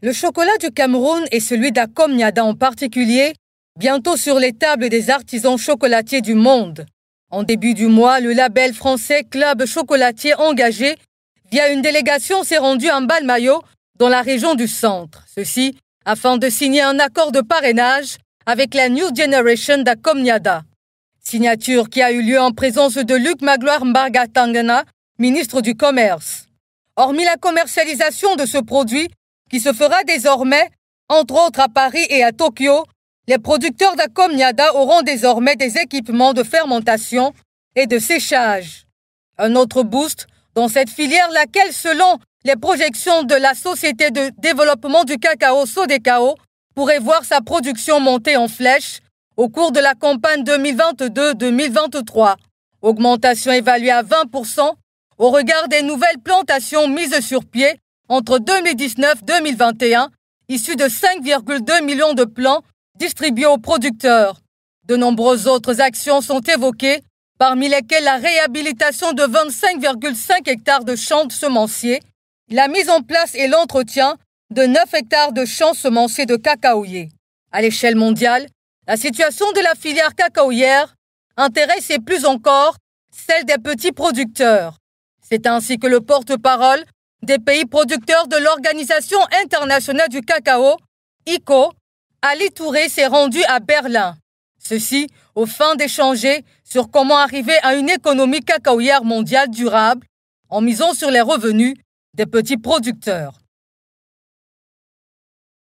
Le chocolat du Cameroun et celui d'Akom en particulier, bientôt sur les tables des artisans chocolatiers du monde. En début du mois, le label français Club Chocolatier Engagé, via une délégation, s'est rendu à Mbalmayo, dans la région du centre. Ceci afin de signer un accord de parrainage avec la New Generation d'Akom Signature qui a eu lieu en présence de Luc Magloire Mbarga Tangana, ministre du Commerce. Hormis la commercialisation de ce produit, qui se fera désormais, entre autres à Paris et à Tokyo, les producteurs d'Akomniada auront désormais des équipements de fermentation et de séchage. Un autre boost dans cette filière, laquelle, selon les projections de la Société de développement du cacao Sodecao, pourrait voir sa production monter en flèche au cours de la campagne 2022-2023. Augmentation évaluée à 20% au regard des nouvelles plantations mises sur pied entre 2019-2021, issus de 5,2 millions de plans distribués aux producteurs. De nombreuses autres actions sont évoquées, parmi lesquelles la réhabilitation de 25,5 hectares de champs de semenciers, la mise en place et l'entretien de 9 hectares de champs semenciers de cacaoyers. À l'échelle mondiale, la situation de la filière cacaoyère intéresse et plus encore celle des petits producteurs. C'est ainsi que le porte-parole des pays producteurs de l'Organisation internationale du cacao, ICO, Ali Touré s'est rendu à Berlin. Ceci au fin d'échanger sur comment arriver à une économie cacaoyère mondiale durable en misant sur les revenus des petits producteurs.